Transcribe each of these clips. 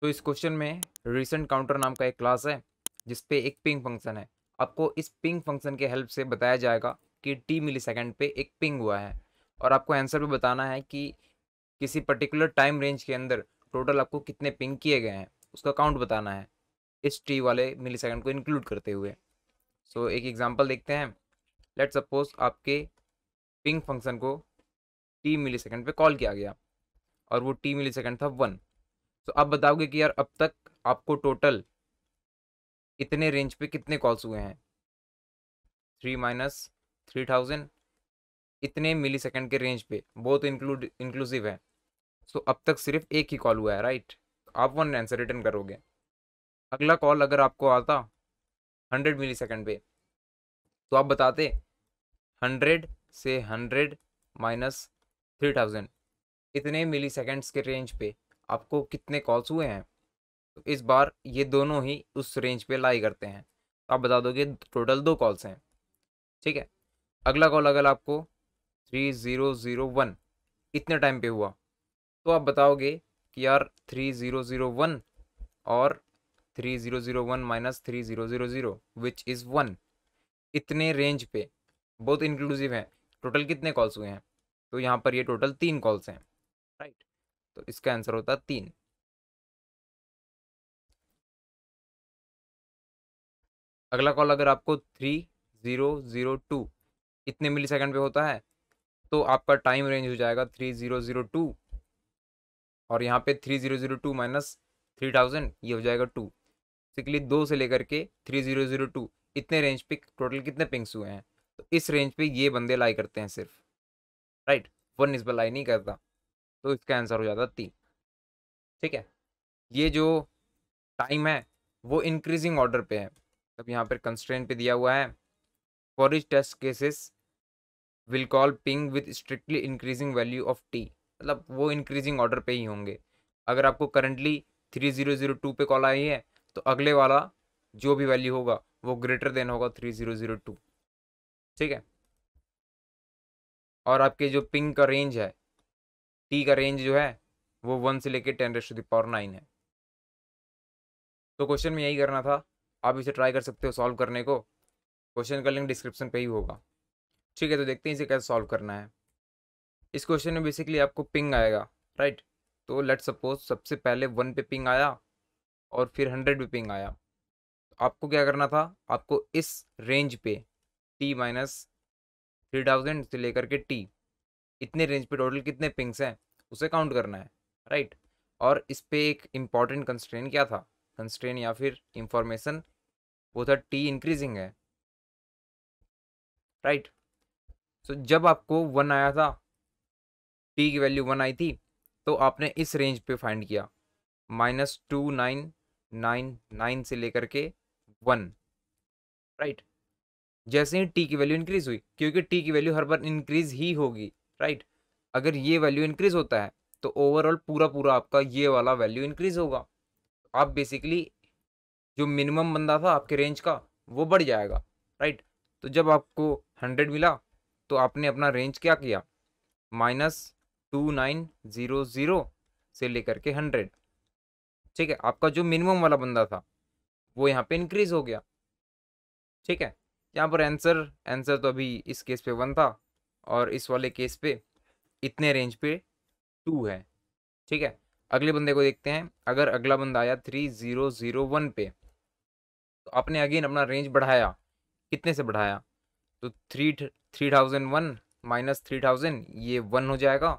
तो इस क्वेश्चन में रिसेंट काउंटर नाम का एक क्लास है जिस पे एक पिंग फंक्शन है आपको इस पिंग फंक्शन के हेल्प से बताया जाएगा कि टी मिली सेकेंड पे एक पिंग हुआ है और आपको आंसर भी बताना है कि किसी पर्टिकुलर टाइम रेंज के अंदर टोटल आपको कितने पिंग किए गए हैं उसका काउंट बताना है इस टी वाले मिली सेकेंड को इंक्लूड करते हुए सो so, एक एग्जाम्पल देखते हैं लेट सपोज आपके पिंग फंक्शन को टी मिली सेकेंड पर कॉल किया गया और वो टी मिली सेकेंड था वन तो आप बताओगे कि यार अब तक आपको टोटल इतने रेंज पे कितने कॉल्स हुए हैं थ्री माइनस थ्री थाउजेंड इतने मिली सेकेंड के रेंज पे बहुत इंक्लूड इंक्लूसिव है सो अब तक सिर्फ एक ही कॉल हुआ है राइट आप वन आंसर रिटर्न करोगे अगला कॉल अगर आपको आता हंड्रेड मिली सेकेंड पे तो आप बताते हंड्रेड से हंड्रेड माइनस थ्री थाउजेंड इतने मिली सेकेंड्स के रेंज पे आपको कितने कॉल्स हुए हैं तो इस बार ये दोनों ही उस रेंज पे लाई करते हैं तो आप बता दोगे टोटल दो कॉल्स हैं ठीक है अगला कॉल अगर आपको थ्री ज़ीरो ज़ीरो वन इतने टाइम पे हुआ तो आप बताओगे कि यार थ्री ज़ीरो ज़ीरो वन और three zero zero one minus three zero zero zero which is one इतने रेंज पे बहुत इंक्लूसिव हैं टोटल कितने कॉल्स हुए हैं तो यहाँ पर ये टोटल तीन कॉल्स हैं राइट तो इसका आंसर होता है तीन अगला कॉल अगर आपको थ्री ज़ीरो ज़ीरो टू इतने मिली सेकेंड पे होता है तो आपका टाइम रेंज हो जाएगा थ्री ज़ीरो ज़ीरो टू और यहाँ पे three zero zero two minus three thousand ये हो जाएगा टू सिकली दो से लेकर के थ्री ज़ीरो ज़ीरो टू इतने रेंज पे टोटल कितने पिंक्स हुए हैं तो इस रेंज पे ये बंदे लाई करते हैं सिर्फ राइट वन इस पर लाई नहीं करता तो इसका आंसर हो जाता तीन ठीक है ये जो टाइम है वो इंक्रीजिंग ऑर्डर पे है तब यहाँ पर कंस्ट्रेंट पे दिया हुआ है for each test cases will call ping with strictly increasing value of T मतलब वो इंक्रीजिंग ऑर्डर पे ही होंगे अगर आपको currently three zero zero two पे कॉल आई है तो अगले वाला जो भी वैल्यू होगा वो ग्रेटर देन होगा थ्री जीरो जीरो टू ठीक है और आपके जो पिंग का रेंज है टी का रेंज जो है वो वन से लेकर टेन रेस्ट पावर नाइन है तो क्वेश्चन में यही करना था आप इसे ट्राई कर सकते हो सॉल्व करने को क्वेश्चन का लिंक डिस्क्रिप्शन पे ही होगा ठीक है तो देखते हैं इसे कैसे सॉल्व करना है इस क्वेश्चन में बेसिकली आपको पिंग आएगा राइट तो लेट सपोज सबसे पहले वन पे पिंग आया और फिर हंड्रेड पे पिंग आया तो आपको क्या करना था आपको इस रेंज पे टी माइनस थ्री थाउजेंड से लेकर के टी इतने रेंज पे टोटल कितने पिंग्स हैं उसे काउंट करना है राइट और इस पर एक इम्पॉर्टेंट कंस्ट्रेन क्या था कंस्ट्रेन या फिर इंफॉर्मेशन वो था टी इंक्रीजिंग है राइट सो so, जब आपको वन आया था टी की वैल्यू वन आई थी तो आपने इस रेंज पे फाइंड किया minus two nine nine nine से लेकर के वन राइट right? जैसे ही टी की वैल्यू इंक्रीज हुई क्योंकि टी की वैल्यू हर बार इंक्रीज ही होगी राइट अगर ये वैल्यू इंक्रीज होता है तो ओवरऑल पूरा पूरा आपका ये वाला वैल्यू इंक्रीज होगा आप बेसिकली जो मिनिमम बंदा था आपके रेंज का वो बढ़ जाएगा राइट तो जब आपको हंड्रेड मिला तो आपने अपना रेंज क्या किया minus two nine zero zero से लेकर के हंड्रेड ठीक है आपका जो मिनिमम वाला बंदा था वो यहाँ पे इंक्रीज हो गया ठीक है यहाँ पर आंसर आंसर तो अभी इस केस पे वन था और इस वाले केस पे इतने रेंज पे टू है ठीक है अगले बंदे को देखते हैं अगर अगला बंदा आया थ्री ज़ीरो ज़ीरो वन पे तो आपने अगेन अपना रेंज बढ़ाया कितने से बढ़ाया तो three three thousand one minus three thousand ये वन हो जाएगा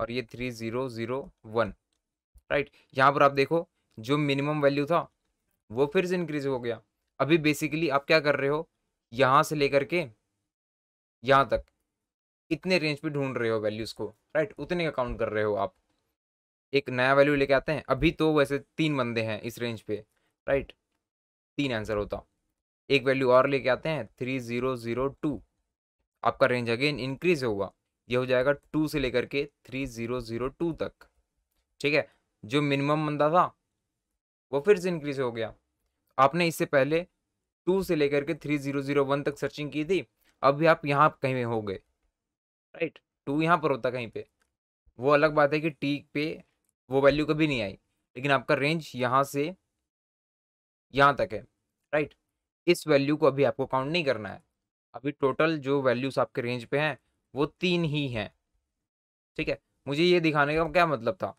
और ये three zero zero one right यहाँ पर आप देखो जो मिनिमम वैल्यू था वो फिर से इंक्रीज हो गया अभी बेसिकली आप क्या कर रहे हो यहाँ से लेकर के यहाँ तक कितने रेंज पे ढूंढ रहे हो वैल्यूज़ को राइट उतने का काउंट कर रहे हो आप एक नया वैल्यू लेके आते हैं अभी तो वैसे तीन बंदे हैं इस रेंज पे राइट तीन आंसर होता एक वैल्यू और लेके आते हैं थ्री ज़ीरो ज़ीरो टू आपका रेंज अगेन इंक्रीज होगा ये हो जाएगा टू से लेकर के थ्री ज़ीरो ज़ीरो टू तक ठीक है जो मिनिमम बंदा था वो फिर से इंक्रीज हो गया आपने इससे पहले टू से लेकर के थ्री ज़ीरो ज़ीरो वन तक सर्चिंग की थी अब भी आप यहाँ कहीं हो गए राइट टू यहाँ पर होता कहीं पे वो अलग बात है कि टी पे वो वैल्यू कभी नहीं आई लेकिन आपका रेंज यहाँ से यहाँ तक है राइट इस वैल्यू को अभी आपको काउंट नहीं करना है अभी टोटल जो वैल्यूज आपके रेंज पे हैं वो तीन ही हैं ठीक है मुझे ये दिखाने का क्या मतलब था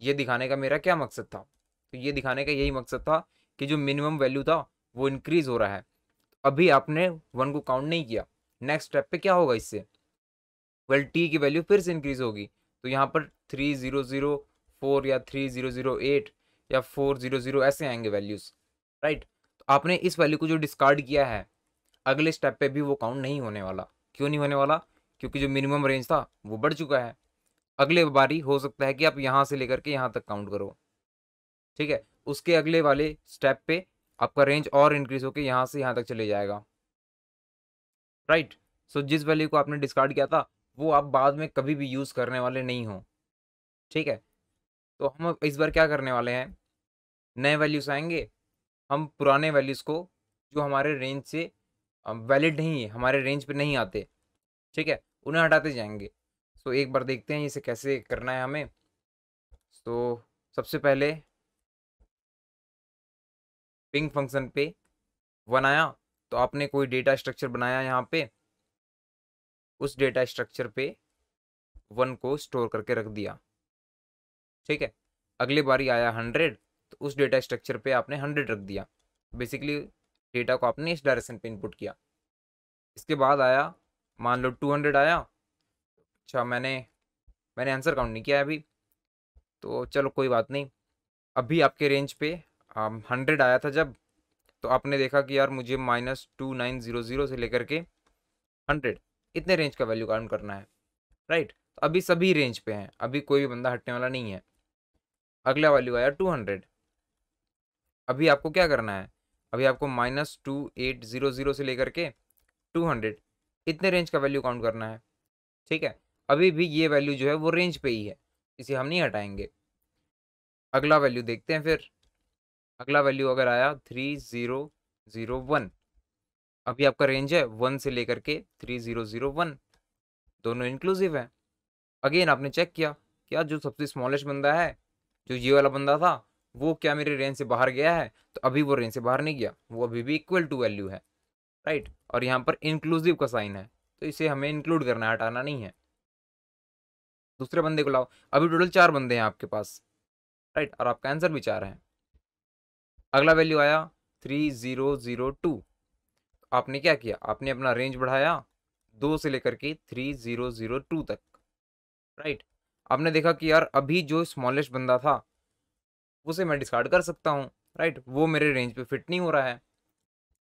ये दिखाने का मेरा क्या मकसद था तो ये दिखाने का यही मकसद था कि जो मिनिमम वैल्यू था वो इंक्रीज हो रहा है अभी आपने वन को काउंट नहीं किया नेक्स्ट स्टेप पे क्या होगा इससे वेल टी की वैल्यू फिर से इंक्रीज होगी तो यहाँ पर थ्री ज़ीरो ज़ीरो फोर या थ्री ज़ीरो ज़ीरो एट या फोर ज़ीरो ज़ीरो ऐसे आएंगे वैल्यूज़ राइट तो आपने इस वैल्यू को जो डिस्कार्ड किया है अगले स्टेप पे भी वो काउंट नहीं होने वाला क्यों नहीं होने वाला क्योंकि जो मिनिमम रेंज था वो बढ़ चुका है अगले बारी हो सकता है कि आप यहाँ से लेकर के यहाँ तक काउंट करो ठीक है उसके अगले वाले स्टेप पे आपका रेंज और इंक्रीज होकर यहाँ से यहाँ तक चले जाएगा राइट right. सो so, जिस वैल्यू को आपने डिस्कार्ड किया था वो आप बाद में कभी भी यूज़ करने वाले नहीं हो ठीक है तो हम इस बार क्या करने वाले हैं नए वैल्यूज़ आएंगे हम पुराने वैल्यूज़ को जो हमारे रेंज से वैलिड नहीं है हमारे रेंज पे नहीं आते ठीक है उन्हें हटाते जाएंगे सो तो एक बार देखते हैं इसे कैसे करना है हमें तो सबसे पहले पिंग फंक्शन पे बनाया तो आपने कोई डेटा स्ट्रक्चर बनाया यहाँ पे उस डेटा स्ट्रक्चर पे वन को स्टोर करके रख दिया ठीक है अगली बारी आया हंड्रेड तो उस डेटा स्ट्रक्चर पे आपने हंड्रेड रख दिया बेसिकली डेटा को आपने इस डायरेक्शन पे इनपुट किया इसके बाद आया मान लो टू हंड्रेड आया अच्छा मैंने मैंने आंसर काउंट नहीं किया अभी तो चलो कोई बात नहीं अभी आपके रेंज पे हंड्रेड um, आया था जब तो आपने देखा कि यार मुझे minus two nine zero zero से लेकर के हंड्रेड इतने रेंज का वैल्यू काउंट करना है राइट तो अभी सभी रेंज पे हैं अभी कोई भी बंदा हटने वाला नहीं है अगला वैल्यू आया टू हंड्रेड अभी आपको क्या करना है अभी आपको minus two eight zero zero से लेकर के टू हंड्रेड इतने रेंज का वैल्यू काउंट करना है ठीक है अभी भी ये वैल्यू जो है वो रेंज पे ही है इसे हम नहीं हटाएंगे अगला वैल्यू देखते हैं फिर अगला वैल्यू अगर आया थ्री ज़ीरो ज़ीरो वन अभी आपका रेंज है वन से लेकर के थ्री जीरो जीरो वन दोनों इंक्लूसिव है अगेन आपने चेक किया क्या जो सबसे स्मॉलेस्ट बंदा है जो ये वाला बंदा था वो क्या मेरे रेंज से बाहर गया है तो अभी वो रेंज से बाहर नहीं गया वो अभी भी इक्वल टू वैल्यू है राइट और यहाँ पर इंक्लूसिव का साइन है तो इसे हमें इंक्लूड करना है हटाना नहीं है दूसरे बंदे को लाओ अभी टोटल चार बंदे हैं आपके पास राइट और आपका आंसर भी चार है अगला वैल्यू आया थ्री जीरो जीरो टू आपने क्या किया आपने अपना रेंज बढ़ाया दो से लेकर के थ्री ज़ीरो ज़ीरो टू तक राइट आपने देखा कि यार अभी जो स्मॉलेस्ट बंदा था उसे मैं डिस्कार्ड कर सकता हूँ राइट वो मेरे रेंज पे फिट नहीं हो रहा है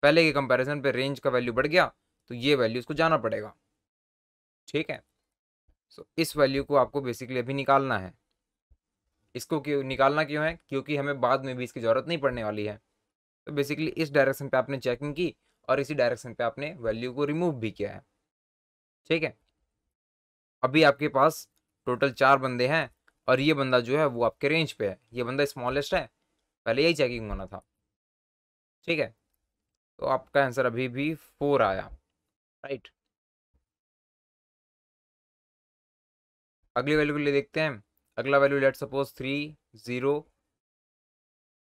पहले के कंपैरिजन पे रेंज का वैल्यू बढ़ गया तो ये वैल्यू उसको जाना पड़ेगा ठीक है सो so, इस वैल्यू को आपको बेसिकली अभी निकालना है इसको क्यों निकालना क्यों है क्योंकि हमें बाद में भी इसकी ज़रूरत नहीं पड़ने वाली है तो बेसिकली इस डायरेक्शन पे आपने चेकिंग की और इसी डायरेक्शन पे आपने वैल्यू को रिमूव भी किया है ठीक है अभी आपके पास टोटल चार बंदे हैं और ये बंदा जो है वो आपके रेंज पे है ये बंदा स्मॉलेस्ट है पहले यही चेकिंग होना था ठीक है तो आपका आंसर अभी भी फोर आया राइट अगली वैल्यू के लिए देखते हैं अगला value let suppose three zero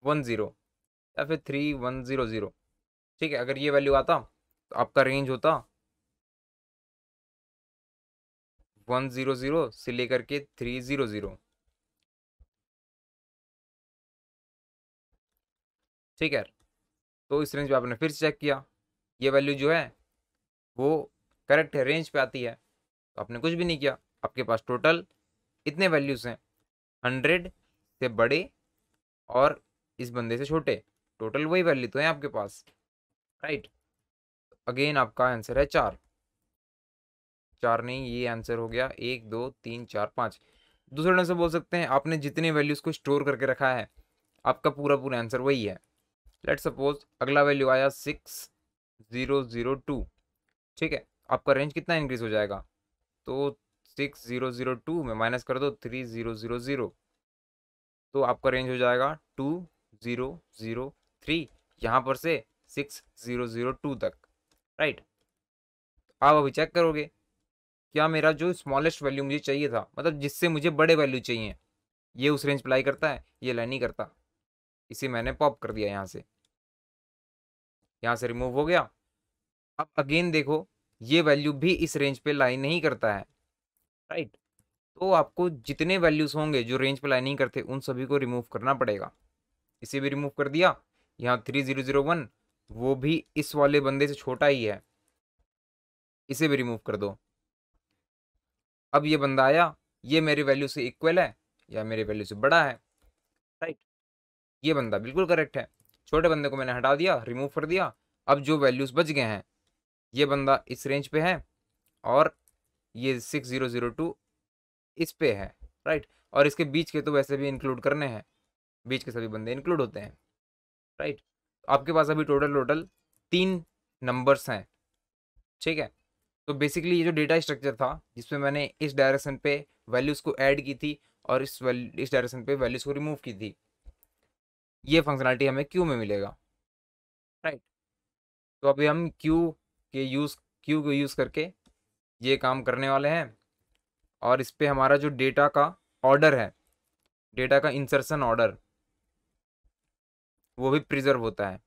one zero या फिर थ्री वन ज़ीरो ज़ीरो ठीक है अगर ये वैल्यू आता तो आपका रेंज होता वन जीरो जीरो से लेकर के थ्री जीरो जीरो ठीक है तो इस रेंज पे आपने फिर चेक किया ये वैल्यू जो है वो करेक्ट रेंज पे आती है तो आपने कुछ भी नहीं किया आपके पास टोटल इतने वैल्यूज़ हैं हंड्रेड से बड़े और इस बंदे से छोटे टोटल वही वैल्यू तो है आपके पास राइट अगेन आपका आंसर है चार चार नहीं ये आंसर हो गया एक दो तीन चार पाँच दूसरे ढंग से बोल सकते हैं आपने जितने वैल्यूज को स्टोर करके रखा है आपका पूरा पूरा आंसर वही है लेट सपोज अगला वैल्यू आया सिक्स ज़ीरो ज़ीरो टू ठीक है आपका रेंज कितना इंक्रीज हो जाएगा तो सिक्स ज़ीरो ज़ीरो टू में माइनस कर दो थ्री ज़ीरो ज़ीरो ज़ीरो तो आपका रेंज हो जाएगा टू ज़ीरो ज़ीरो थ्री यहाँ पर से सिक्स ज़ीरो ज़ीरो टू तक राइट तो आप अभी चेक करोगे क्या मेरा जो स्मॉलेस्ट वैल्यू मुझे चाहिए था मतलब जिससे मुझे बड़े वैल्यू चाहिए ये उस रेंज अप्लाई करता है ये लाइन नहीं करता इसे मैंने पॉप कर दिया यहाँ से यहाँ से रिमूव हो गया अब अगेन देखो ये वैल्यू भी इस रेंज पे लाइन नहीं करता है राइट तो आपको जितने वैल्यूज़ होंगे जो रेंज पे लाइन नहीं करते उन सभी को रिमूव करना पड़ेगा इसे भी रिमूव कर दिया यहाँ थ्री ज़ीरो ज़ीरो वन वो भी इस वाले बंदे से छोटा ही है इसे भी रिमूव कर दो अब ये बंदा आया ये मेरी वैल्यू से इक्वल है या मेरी वैल्यू से बड़ा है राइट ये बंदा बिल्कुल करेक्ट है छोटे बंदे को मैंने हटा दिया रिमूव कर दिया अब जो वैल्यूज बच गए हैं ये बंदा इस रेंज पे है और ये सिक्स ज़ीरो ज़ीरो टू इस पे है राइट और इसके बीच के तो वैसे भी इंक्लूड करने हैं बीच के सभी बंदे इंक्लूड होते हैं राइट आपके पास अभी टोटल टोटल तीन नंबर्स हैं ठीक है तो बेसिकली ये जो डेटा स्ट्रक्चर था जिसमें मैंने इस डायरेक्शन पे वैल्यूज़ को ऐड की थी और इस वैल्यू इस डायरेक्शन पे वैल्यूज़ को रिमूव की थी ये फंक्शनलिटी हमें क्यू में मिलेगा राइट तो अभी हम क्यू के यूज़ क्यू को यूज़ करके ये काम करने वाले हैं और इस पर हमारा जो डेटा का ऑर्डर है डेटा का इंसर्सन ऑर्डर वो भी प्रिजर्व होता है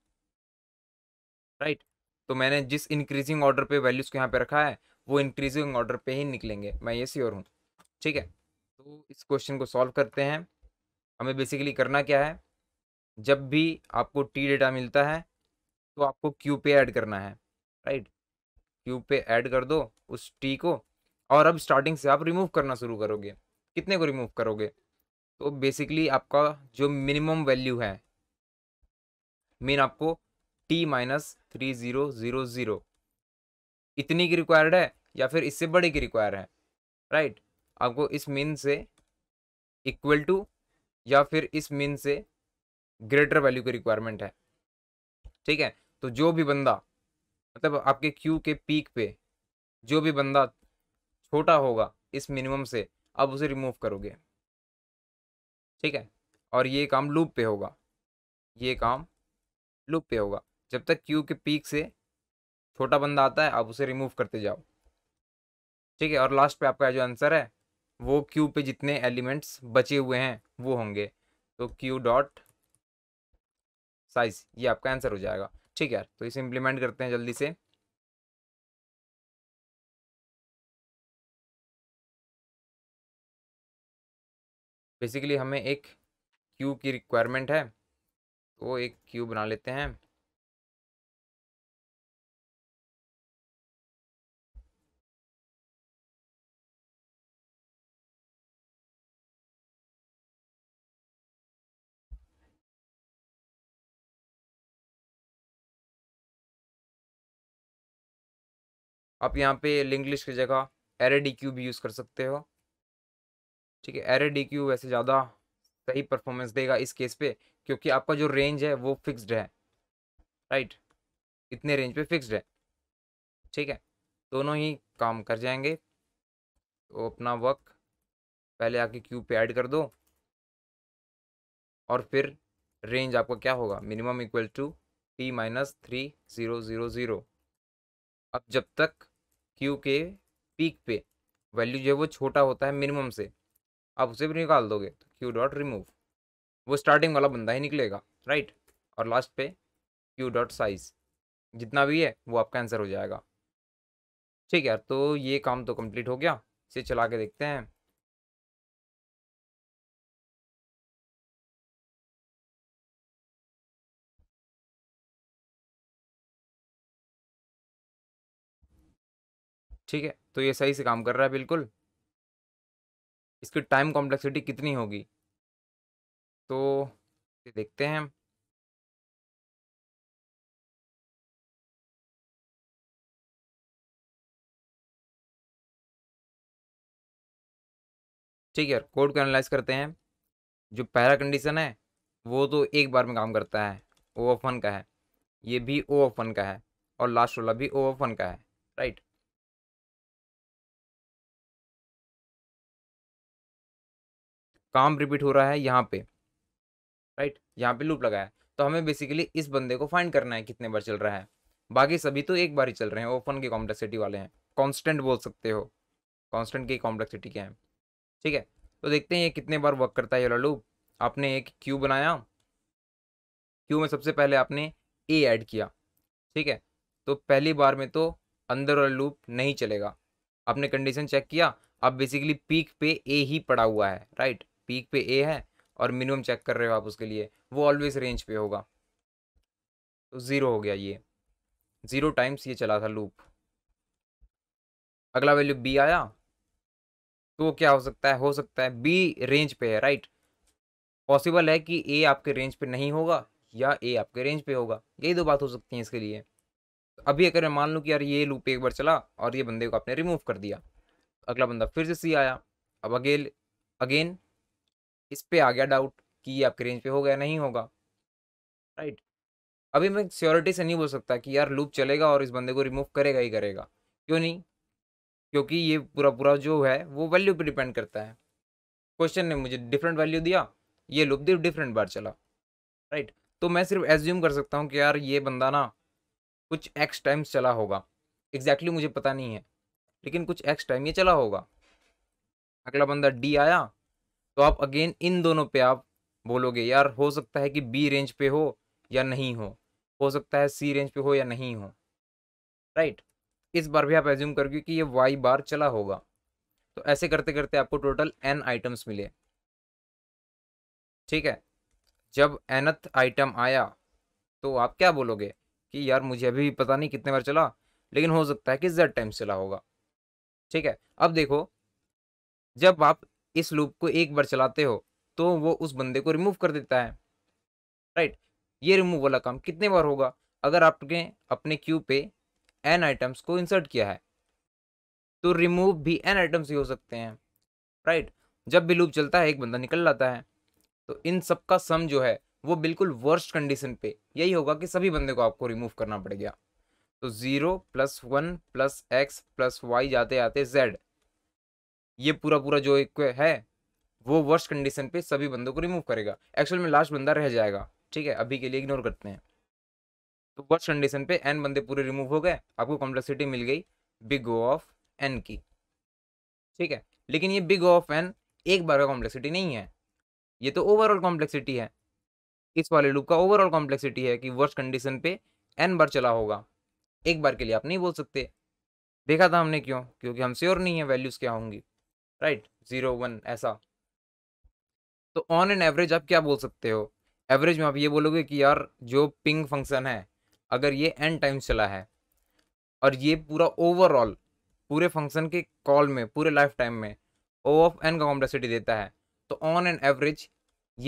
राइट right? तो मैंने जिस इंक्रीजिंग ऑर्डर पे वैल्यूज़ को यहाँ पे रखा है वो इंक्रीजिंग ऑर्डर पे ही निकलेंगे मैं ये श्योर हूँ ठीक है तो इस क्वेश्चन को सॉल्व करते हैं हमें बेसिकली करना क्या है जब भी आपको टी डेटा मिलता है तो आपको क्यू पे ऐड करना है राइट क्यू पे ऐड कर दो उस टी को और अब स्टार्टिंग से आप रिमूव करना शुरू करोगे कितने को रिमूव करोगे तो बेसिकली आपका जो मिनिमम वैल्यू है मीन आपको T minus three zero zero zero इतनी की रिक्वायर्ड है या फिर इससे बड़ी की रिक्वायर है राइट right? आपको इस मीन से इक्वल टू या फिर इस मीन से ग्रेटर वैल्यू की रिक्वायरमेंट है ठीक है तो जो भी बंदा मतलब आपके क्यू के पीक पे जो भी बंदा छोटा होगा इस मिनिमम से आप उसे रिमूव करोगे ठीक है और ये काम लूप पे होगा ये काम लूप पे होगा जब तक क्यू के पीक से छोटा बंदा आता है आप उसे रिमूव करते जाओ ठीक है और लास्ट पे आपका जो आंसर है वो क्यू पे जितने एलिमेंट्स बचे हुए हैं वो होंगे तो क्यू डॉट साइज ये आपका आंसर हो जाएगा ठीक है यार तो इसे इम्प्लीमेंट करते हैं जल्दी से बेसिकली हमें एक क्यू की रिक्वायरमेंट है तो एक क्यूब बना लेते हैं आप यहाँ पे लिंग्लिश की जगह एरे डी क्यू भी यूज़ कर सकते हो ठीक है एरे डी क्यू वैसे ज़्यादा सही परफॉर्मेंस देगा इस केस पे क्योंकि आपका जो रेंज है वो फिक्स्ड है राइट इतने रेंज पे फिक्स्ड है ठीक है दोनों ही काम कर जाएंगे तो अपना वर्क पहले आके क्यू पे ऐड कर दो और फिर रेंज आपका क्या होगा minimum equal to T minus three zero zero zero अब जब तक क्यू के पीक पे वैल्यू जो है वो छोटा होता है मिनिमम से आप उसे भी निकाल दोगे तो क्यू डॉट रिमूव वो स्टार्टिंग वाला बंदा ही निकलेगा राइट और लास्ट पे क्यू डॉट साइज जितना भी है वो आपका आंसर हो जाएगा ठीक है यार तो ये काम तो कंप्लीट हो गया इसे चला के देखते हैं ठीक है तो ये सही से काम कर रहा है बिल्कुल इसकी टाइम कॉम्प्लेक्सिटी कितनी होगी तो देखते हैं ठीक है कोड को एनालाइज करते हैं जो पहला कंडीशन है वो तो एक बार में काम करता है ओ ऑफ वन का है ये भी ओ ऑफ वन का है और लास्ट वाला भी ओ ऑफ वन का है राइट काम रिपीट हो रहा है यहाँ पे राइट यहाँ पे लूप लगाया तो हमें बेसिकली इस बंदे को फाइंड करना है कितने बार चल रहा है बाकी सभी तो एक बार ही चल रहे हैं ओपन की कॉम्प्लेक्सिटी वाले हैं कॉन्स्टेंट बोल सकते हो कॉन्स्टेंट की कॉम्प्लेक्सिटी क्या है ठीक है तो देखते हैं ये कितने बार वर्क करता है ये लूप आपने एक क्यू बनाया क्यू में सबसे पहले आपने ए ऐड किया ठीक है तो पहली बार में तो अंदर वाला लूप नहीं चलेगा आपने कंडीशन चेक किया अब बेसिकली पीक पे ए ही पड़ा हुआ है राइट पीक पे ए है और मिनिमम चेक कर रहे हो आप उसके लिए वो ऑलवेज रेंज पे होगा तो ज़ीरो हो गया ये ज़ीरो टाइम्स ये चला था लूप अगला वैल्यू बी आया तो क्या हो सकता है हो सकता है बी रेंज पे है राइट पॉसिबल है कि ए आपके रेंज पे नहीं होगा या ए आपके रेंज पे होगा यही दो बात हो सकती हैं इसके लिए तो अभी अगर मैं मान लूँ कि यार ये लूप एक बार चला और ये बंदे को आपने रिमूव कर दिया अगला बंदा फिर से सी आया अब अगेल अगेन इस पर आ गया डाउट कि ये आपके रेंज पे होगा या नहीं होगा राइट अभी मैं सियोरिटी से नहीं बोल सकता कि यार लूप चलेगा और इस बंदे को रिमूव करेगा ही करेगा क्यों नहीं क्योंकि ये पूरा पूरा जो है वो वैल्यू पे डिपेंड करता है क्वेश्चन ने मुझे डिफरेंट वैल्यू दिया ये लूप दिफ डिफरेंट बार चला राइट तो मैं सिर्फ एज्यूम कर सकता हूँ कि यार ये बंदा ना कुछ एक्स टाइम्स चला होगा एग्जैक्टली exactly मुझे पता नहीं है लेकिन कुछ एक्स टाइम ये चला होगा अगला बंदा डी आया तो आप अगेन इन दोनों पे आप बोलोगे यार हो सकता है कि बी रेंज पे हो या नहीं हो हो सकता है सी रेंज पे हो या नहीं हो राइट इस बार भी आप एज्यूम करोगे कि ये वाई बार चला होगा तो ऐसे करते करते आपको टोटल एन आइटम्स मिले ठीक है जब एनथ आइटम आया तो आप क्या बोलोगे कि यार मुझे अभी पता नहीं कितने बार चला लेकिन हो सकता है कि जेड टाइम्स चला होगा ठीक है अब देखो जब आप इस लूप को एक बार चलाते हो तो वो उस बंदे को रिमूव कर देता है राइट ये रिमूव वाला काम कितने बार होगा अगर आपने अपने क्यू पे एन आइटम्स को इंसर्ट किया है तो रिमूव भी एन आइटम्स ही हो सकते हैं राइट जब भी लूप चलता है एक बंदा निकल जाता है तो इन सब का सम जो है वो बिल्कुल वर्स्ट कंडीशन पे यही होगा कि सभी बंदे को आपको रिमूव करना पड़ गया तो zero plus one plus X plus Y जाते आते जेड ये पूरा पूरा जो एक है वो वर्स्ट कंडीशन पे सभी बंदों को रिमूव करेगा एक्चुअल में लास्ट बंदा रह जाएगा ठीक है अभी के लिए इग्नोर करते हैं तो वर्स्ट कंडीशन पे एन बंदे पूरे रिमूव हो गए आपको कॉम्प्लेक्सिटी मिल गई बिग ओ ऑफ एन की ठीक है लेकिन ये बिग ऑफ एन एक बार का कॉम्प्लेक्सिटी नहीं है ये तो ओवरऑल कॉम्प्लेक्सिटी है इस वाले लूप का ओवरऑल कॉम्प्लेक्सिटी है कि वर्स्ट कंडीशन पे एन बार चला होगा एक बार के लिए आप नहीं बोल सकते देखा था हमने क्यों क्योंकि हम श्योर नहीं है वैल्यूज़ क्या होंगी राइट जीरो वन ऐसा तो ऑन एन एवरेज आप क्या बोल सकते हो एवरेज में आप ये बोलोगे कि यार जो पिंग फंक्शन है अगर ये एन टाइम्स चला है और ये पूरा ओवरऑल पूरे फंक्शन के कॉल में पूरे लाइफ टाइम में ओ ऑफ एन का कॉम्प्लेक्सिटी देता है तो ऑन एन एवरेज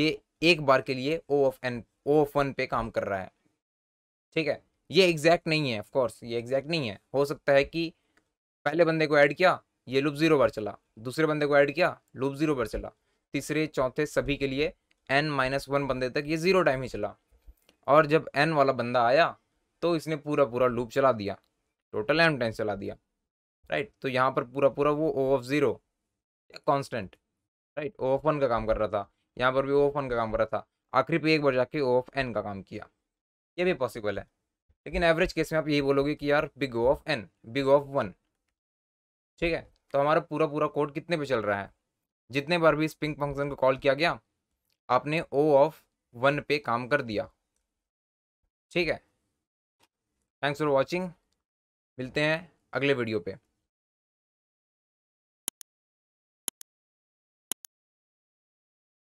ये एक बार के लिए O of N O of one पे काम कर रहा है ठीक है ये एग्जैक्ट नहीं है ऑफकोर्स ये एग्जैक्ट नहीं है हो सकता है कि पहले बंदे को ऐड किया ये लूप जीरो बार चला दूसरे बंदे को ऐड किया लूप जीरो बार चला तीसरे चौथे सभी के लिए एन माइनस वन बंदे तक ये जीरो टाइम ही चला और जब एन वाला बंदा आया तो इसने पूरा पूरा लूप चला दिया टोटल एम टाइम चला दिया राइट तो यहाँ पर पूरा पूरा वो O of zero constant right O of one का काम कर रहा था यहाँ पर भी ओ ऑफ वन का काम कर रहा था आखिरी पे एक बार जाके ओ ऑफ एन का काम किया ये भी पॉसिबल है लेकिन एवरेज केस में आप यही बोलोगे कि यार big O of N big of one ठीक है तो हमारा पूरा पूरा कोड कितने पे चल रहा है जितने बार भी इस पिंक फंक्शन को कॉल किया गया आपने ओ ऑफ वन पे काम कर दिया ठीक है थैंक्स फॉर वॉचिंग मिलते हैं अगले वीडियो पर